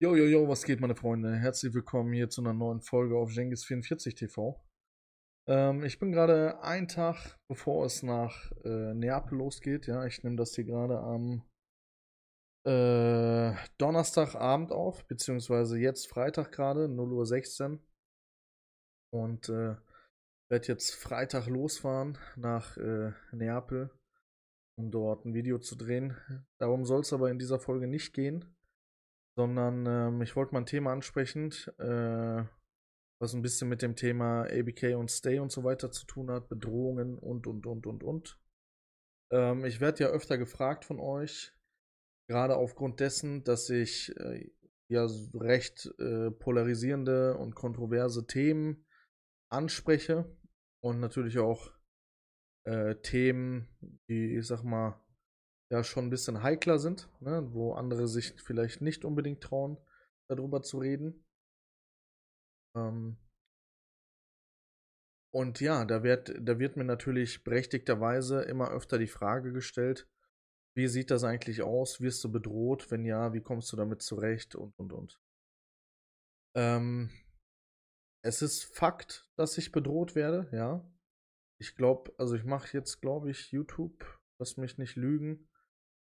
Jo, jo, jo, was geht, meine Freunde? Herzlich willkommen hier zu einer neuen Folge auf Genghis44 TV. Ähm, ich bin gerade einen Tag, bevor es nach äh, Neapel losgeht. Ja, ich nehme das hier gerade am äh, Donnerstagabend auf, beziehungsweise jetzt Freitag gerade, 0.16 Uhr. Und äh, werde jetzt Freitag losfahren nach äh, Neapel, um dort ein Video zu drehen. Darum soll es aber in dieser Folge nicht gehen sondern ähm, ich wollte mal ein Thema ansprechen, äh, was ein bisschen mit dem Thema ABK und Stay und so weiter zu tun hat, Bedrohungen und, und, und, und, und. Ähm, ich werde ja öfter gefragt von euch, gerade aufgrund dessen, dass ich äh, ja recht äh, polarisierende und kontroverse Themen anspreche und natürlich auch äh, Themen, die, ich sag mal, ja schon ein bisschen heikler sind, ne? wo andere sich vielleicht nicht unbedingt trauen, darüber zu reden. Ähm und ja, da wird, da wird mir natürlich berechtigterweise immer öfter die Frage gestellt, wie sieht das eigentlich aus? Wirst du bedroht? Wenn ja, wie kommst du damit zurecht? Und, und, und. Ähm es ist Fakt, dass ich bedroht werde, ja. Ich glaube, also ich mache jetzt, glaube ich, YouTube, lass mich nicht lügen,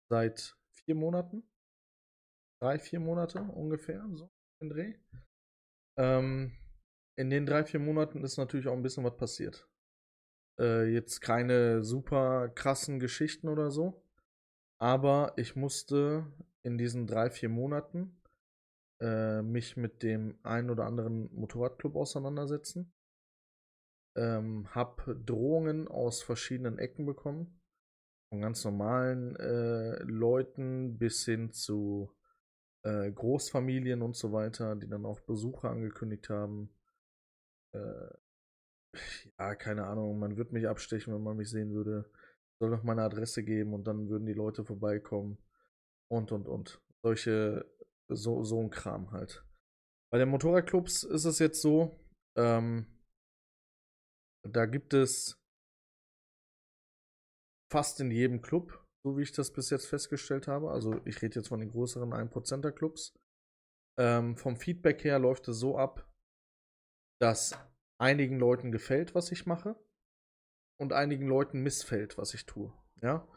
seit vier Monaten. Drei, vier Monate ungefähr, so im Dreh. Ähm, in den drei, vier Monaten ist natürlich auch ein bisschen was passiert. Äh, jetzt keine super krassen Geschichten oder so. Aber ich musste in diesen drei, vier Monaten äh, mich mit dem einen oder anderen Motorradclub auseinandersetzen. Ähm, hab Drohungen aus verschiedenen Ecken bekommen. Von ganz normalen äh, Leuten bis hin zu äh, Großfamilien und so weiter, die dann auch Besucher angekündigt haben. Äh, ja, keine Ahnung, man würde mich abstechen, wenn man mich sehen würde. Soll noch meine Adresse geben und dann würden die Leute vorbeikommen. Und, und, und. Solche, so, so ein Kram halt. Bei den Motorradclubs ist es jetzt so, ähm, da gibt es fast in jedem Club, so wie ich das bis jetzt festgestellt habe. Also ich rede jetzt von den größeren 1%er Clubs. Ähm, vom Feedback her läuft es so ab, dass einigen Leuten gefällt, was ich mache und einigen Leuten missfällt, was ich tue. Ja.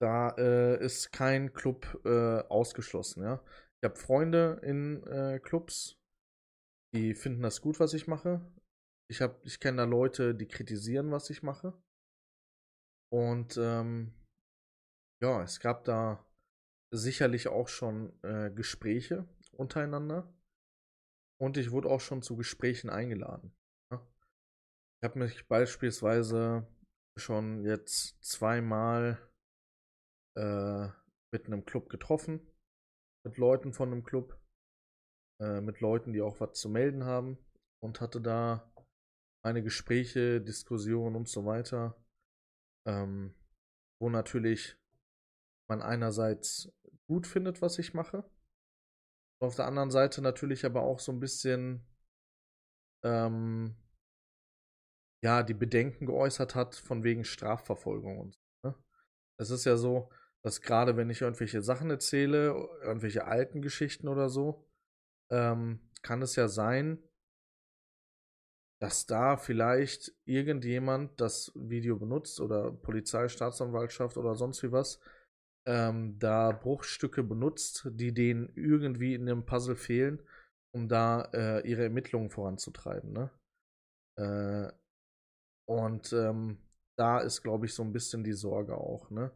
Da äh, ist kein Club äh, ausgeschlossen, ja. Ich habe Freunde in äh, Clubs, die finden das gut, was ich mache. Ich, ich kenne da Leute, die kritisieren, was ich mache. Und ähm, ja, es gab da sicherlich auch schon äh, Gespräche untereinander. Und ich wurde auch schon zu Gesprächen eingeladen. Ne? Ich habe mich beispielsweise schon jetzt zweimal äh, mit einem Club getroffen, mit Leuten von einem Club, äh, mit Leuten, die auch was zu melden haben und hatte da meine Gespräche, Diskussionen und so weiter ähm, wo natürlich man einerseits gut findet, was ich mache, auf der anderen Seite natürlich aber auch so ein bisschen ähm, ja die Bedenken geäußert hat von wegen Strafverfolgung und so. Ne? Es ist ja so, dass gerade wenn ich irgendwelche Sachen erzähle, irgendwelche alten Geschichten oder so, ähm, kann es ja sein, dass da vielleicht irgendjemand das Video benutzt oder Polizei, Staatsanwaltschaft oder sonst wie was, ähm, da Bruchstücke benutzt, die denen irgendwie in dem Puzzle fehlen, um da äh, ihre Ermittlungen voranzutreiben. Ne? Äh, und ähm, da ist, glaube ich, so ein bisschen die Sorge auch, ne?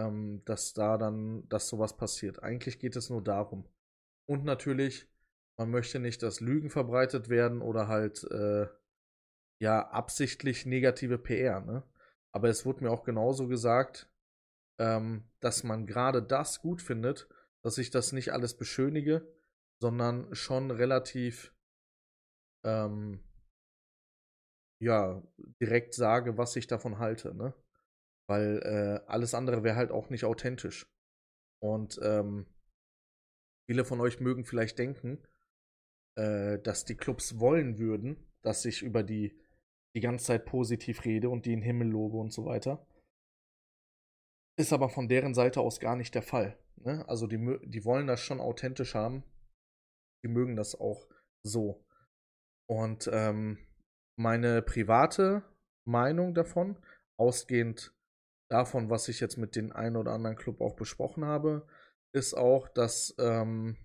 Ähm, dass da dann, dass sowas passiert. Eigentlich geht es nur darum. Und natürlich man möchte nicht, dass Lügen verbreitet werden oder halt äh, ja absichtlich negative PR. Ne? Aber es wurde mir auch genauso gesagt, ähm, dass man gerade das gut findet, dass ich das nicht alles beschönige, sondern schon relativ ähm, ja direkt sage, was ich davon halte. Ne? Weil äh, alles andere wäre halt auch nicht authentisch. Und ähm, viele von euch mögen vielleicht denken, äh, dass die Clubs wollen würden, dass ich über die die ganze Zeit positiv rede und die in Himmel lobe und so weiter. Ist aber von deren Seite aus gar nicht der Fall. Ne? Also die, die wollen das schon authentisch haben. Die mögen das auch so. Und ähm, meine private Meinung davon, ausgehend davon, was ich jetzt mit dem einen oder anderen Club auch besprochen habe, ist auch, dass ähm,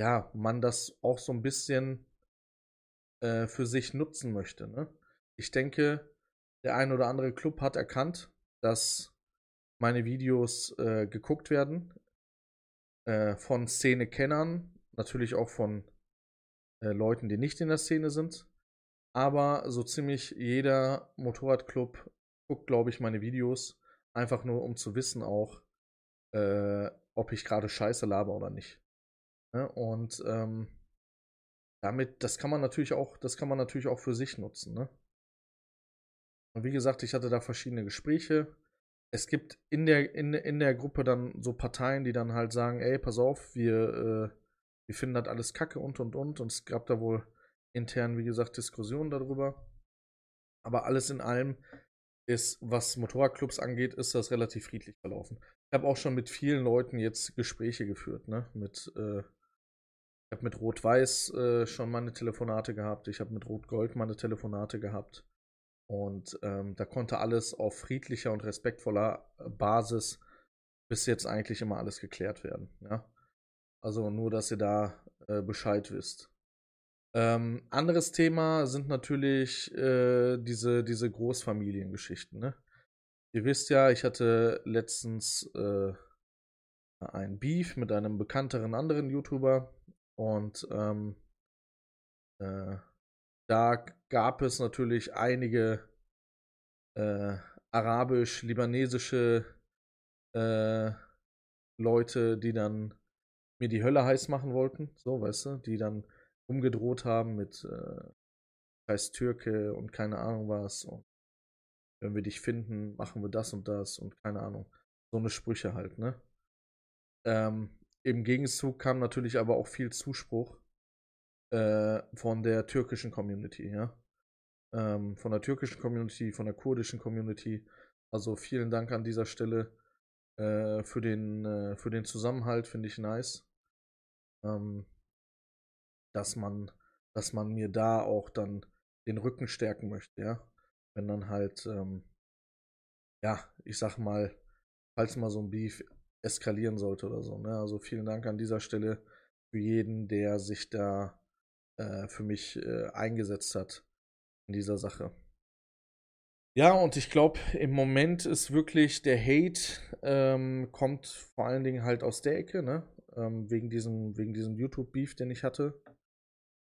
ja, man das auch so ein bisschen äh, für sich nutzen möchte. Ne? Ich denke, der ein oder andere Club hat erkannt, dass meine Videos äh, geguckt werden. Äh, von Szene-Kennern, natürlich auch von äh, Leuten, die nicht in der Szene sind. Aber so ziemlich jeder Motorradclub guckt, glaube ich, meine Videos. Einfach nur, um zu wissen auch, äh, ob ich gerade scheiße laber oder nicht. Ne? Und ähm, damit, das kann man natürlich auch, das kann man natürlich auch für sich nutzen. Ne? Und wie gesagt, ich hatte da verschiedene Gespräche. Es gibt in der, in, in der Gruppe dann so Parteien, die dann halt sagen, ey, pass auf, wir, äh, wir finden das alles kacke und und und. Und es gab da wohl intern, wie gesagt, Diskussionen darüber. Aber alles in allem ist, was Motorradclubs angeht, ist das relativ friedlich verlaufen. Ich habe auch schon mit vielen Leuten jetzt Gespräche geführt, ne? Mit äh, ich habe mit Rot-Weiß äh, schon meine Telefonate gehabt. Ich habe mit Rot-Gold meine Telefonate gehabt. Und ähm, da konnte alles auf friedlicher und respektvoller äh, Basis bis jetzt eigentlich immer alles geklärt werden. Ja? Also nur, dass ihr da äh, Bescheid wisst. Ähm, anderes Thema sind natürlich äh, diese, diese Großfamiliengeschichten. Ne? Ihr wisst ja, ich hatte letztens äh, ein Beef mit einem bekannteren anderen YouTuber. Und ähm, äh, da gab es natürlich einige äh, arabisch-libanesische äh, Leute, die dann mir die Hölle heiß machen wollten, so weißt du, die dann umgedroht haben mit äh, Scheiß Türke und keine Ahnung was und wenn wir dich finden, machen wir das und das und keine Ahnung. So eine Sprüche halt, ne? Ähm, im Gegenzug kam natürlich aber auch viel Zuspruch äh, von der türkischen Community, ja. Ähm, von der türkischen Community, von der kurdischen Community. Also vielen Dank an dieser Stelle äh, für, den, äh, für den Zusammenhalt, finde ich nice. Ähm, dass man, dass man mir da auch dann den Rücken stärken möchte, ja. Wenn dann halt, ähm, ja, ich sag mal, falls mal so ein Beef eskalieren sollte oder so. Ne? Also vielen Dank an dieser Stelle für jeden, der sich da äh, für mich äh, eingesetzt hat in dieser Sache. Ja, und ich glaube, im Moment ist wirklich der Hate ähm, kommt vor allen Dingen halt aus der Ecke, ne? Ähm, wegen diesem, wegen diesem YouTube-Beef, den ich hatte.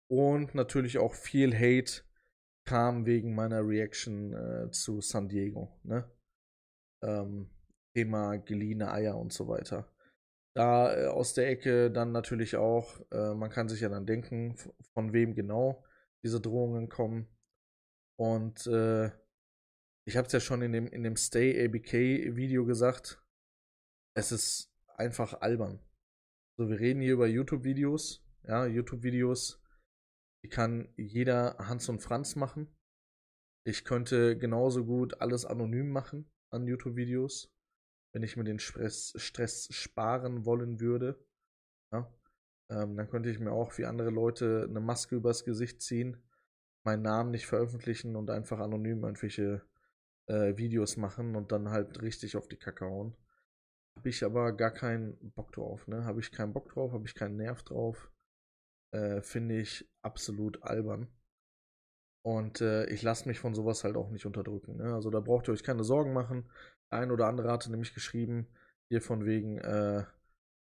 Und natürlich auch viel Hate kam wegen meiner Reaction äh, zu San Diego, ne? Ähm, Thema geliehene Eier und so weiter. Da äh, aus der Ecke dann natürlich auch, äh, man kann sich ja dann denken, von wem genau diese Drohungen kommen. Und äh, ich habe es ja schon in dem, in dem Stay ABK Video gesagt, es ist einfach albern. So, also wir reden hier über YouTube-Videos. Ja, YouTube-Videos, die kann jeder Hans und Franz machen. Ich könnte genauso gut alles anonym machen an YouTube-Videos wenn ich mir den Stress, Stress sparen wollen würde, ja, ähm, dann könnte ich mir auch wie andere Leute eine Maske übers Gesicht ziehen, meinen Namen nicht veröffentlichen und einfach anonym irgendwelche äh, Videos machen und dann halt richtig auf die Kacke hauen. Habe ich aber gar keinen Bock drauf, ne? Habe ich keinen Bock drauf, habe ich keinen Nerv drauf. Äh, Finde ich absolut albern. Und äh, ich lasse mich von sowas halt auch nicht unterdrücken. Ne? Also da braucht ihr euch keine Sorgen machen ein oder andere hatte nämlich geschrieben, hier von wegen, äh,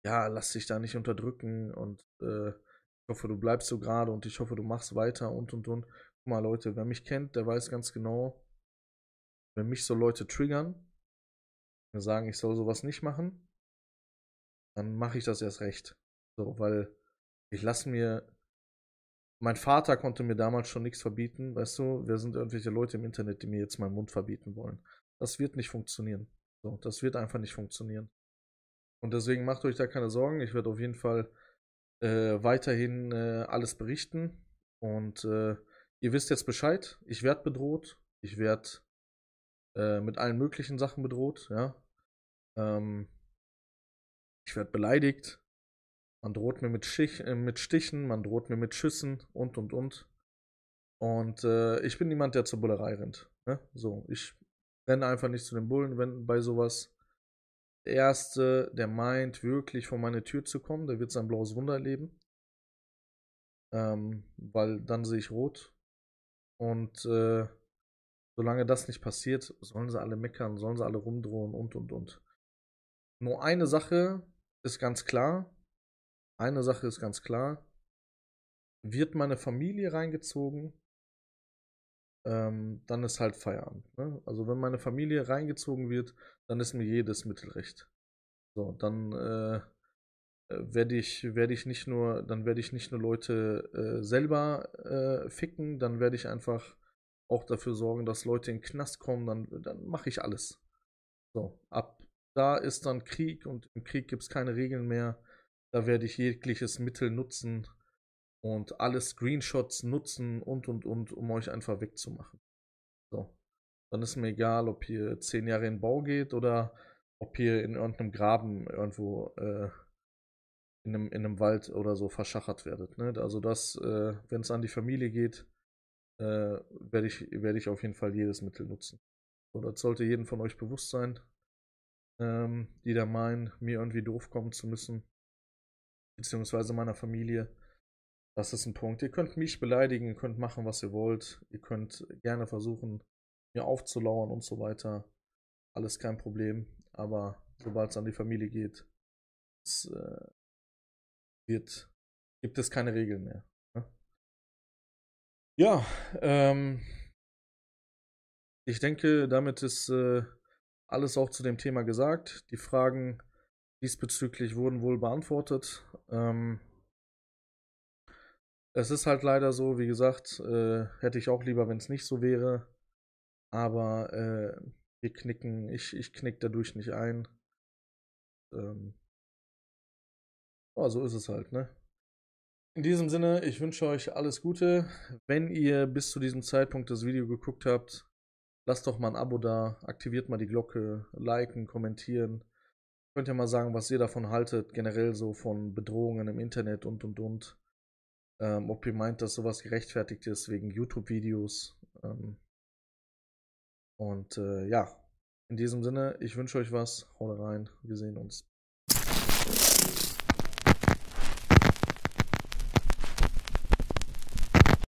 ja, lass dich da nicht unterdrücken und äh, ich hoffe, du bleibst so gerade und ich hoffe, du machst weiter und und und. Guck mal, Leute, wer mich kennt, der weiß ganz genau, wenn mich so Leute triggern, mir sagen, ich soll sowas nicht machen, dann mache ich das erst recht. So, weil ich lasse mir. Mein Vater konnte mir damals schon nichts verbieten, weißt du, Wir sind irgendwelche Leute im Internet, die mir jetzt meinen Mund verbieten wollen? Das wird nicht funktionieren. So, das wird einfach nicht funktionieren. Und deswegen macht euch da keine Sorgen. Ich werde auf jeden Fall äh, weiterhin äh, alles berichten. Und äh, ihr wisst jetzt Bescheid. Ich werde bedroht. Ich werde äh, mit allen möglichen Sachen bedroht. Ja. Ähm, ich werde beleidigt. Man droht mir mit, Stich, äh, mit, Stichen, man droht mir mit Schüssen und und und. Und äh, ich bin niemand, der zur Bullerei rennt. Ne? So, ich renn einfach nicht zu den Bullen, wenn bei sowas. Der Erste, der meint, wirklich vor meine Tür zu kommen, der wird sein blaues Wunder erleben. Ähm, weil dann sehe ich rot. Und äh, solange das nicht passiert, sollen sie alle meckern, sollen sie alle rumdrohen und und und. Nur eine Sache ist ganz klar. Eine Sache ist ganz klar. Wird meine Familie reingezogen, ähm, dann ist halt Feierabend. Ne? Also wenn meine Familie reingezogen wird, dann ist mir jedes Mittel recht. So, dann äh, äh, werde ich, werde ich nicht nur, dann werde ich nicht nur Leute äh, selber äh, ficken, dann werde ich einfach auch dafür sorgen, dass Leute in den Knast kommen, dann, dann mache ich alles. So, ab da ist dann Krieg und im Krieg gibt es keine Regeln mehr. Da werde ich jegliches Mittel nutzen, und alle Screenshots nutzen und und und, um euch einfach wegzumachen. So. Dann ist mir egal, ob ihr zehn Jahre in den Bau geht oder ob ihr in irgendeinem Graben irgendwo äh, in, einem, in einem Wald oder so verschachert werdet. Ne? Also das, äh, wenn es an die Familie geht, äh, werde ich, werd ich auf jeden Fall jedes Mittel nutzen. So, das sollte jedem von euch bewusst sein, ähm, die da meinen, mir irgendwie doof kommen zu müssen, beziehungsweise meiner Familie. Das ist ein Punkt. Ihr könnt mich beleidigen, ihr könnt machen, was ihr wollt. Ihr könnt gerne versuchen, mir aufzulauern und so weiter. Alles kein Problem. Aber sobald es an die Familie geht, es, äh, wird, gibt es keine Regeln mehr. Ne? Ja, ähm, ich denke, damit ist äh, alles auch zu dem Thema gesagt. Die Fragen diesbezüglich wurden wohl beantwortet. Ähm, es ist halt leider so, wie gesagt, äh, hätte ich auch lieber, wenn es nicht so wäre. Aber äh, wir knicken, ich, ich knick dadurch nicht ein. Ähm, ja, so ist es halt, ne? In diesem Sinne, ich wünsche euch alles Gute. Wenn ihr bis zu diesem Zeitpunkt das Video geguckt habt, lasst doch mal ein Abo da, aktiviert mal die Glocke, liken, kommentieren. Könnt ihr mal sagen, was ihr davon haltet, generell so von Bedrohungen im Internet und und und. Ähm, ob ihr meint, dass sowas gerechtfertigt ist wegen YouTube-Videos. Ähm, und äh, ja, in diesem Sinne, ich wünsche euch was. Haut rein. Wir sehen uns.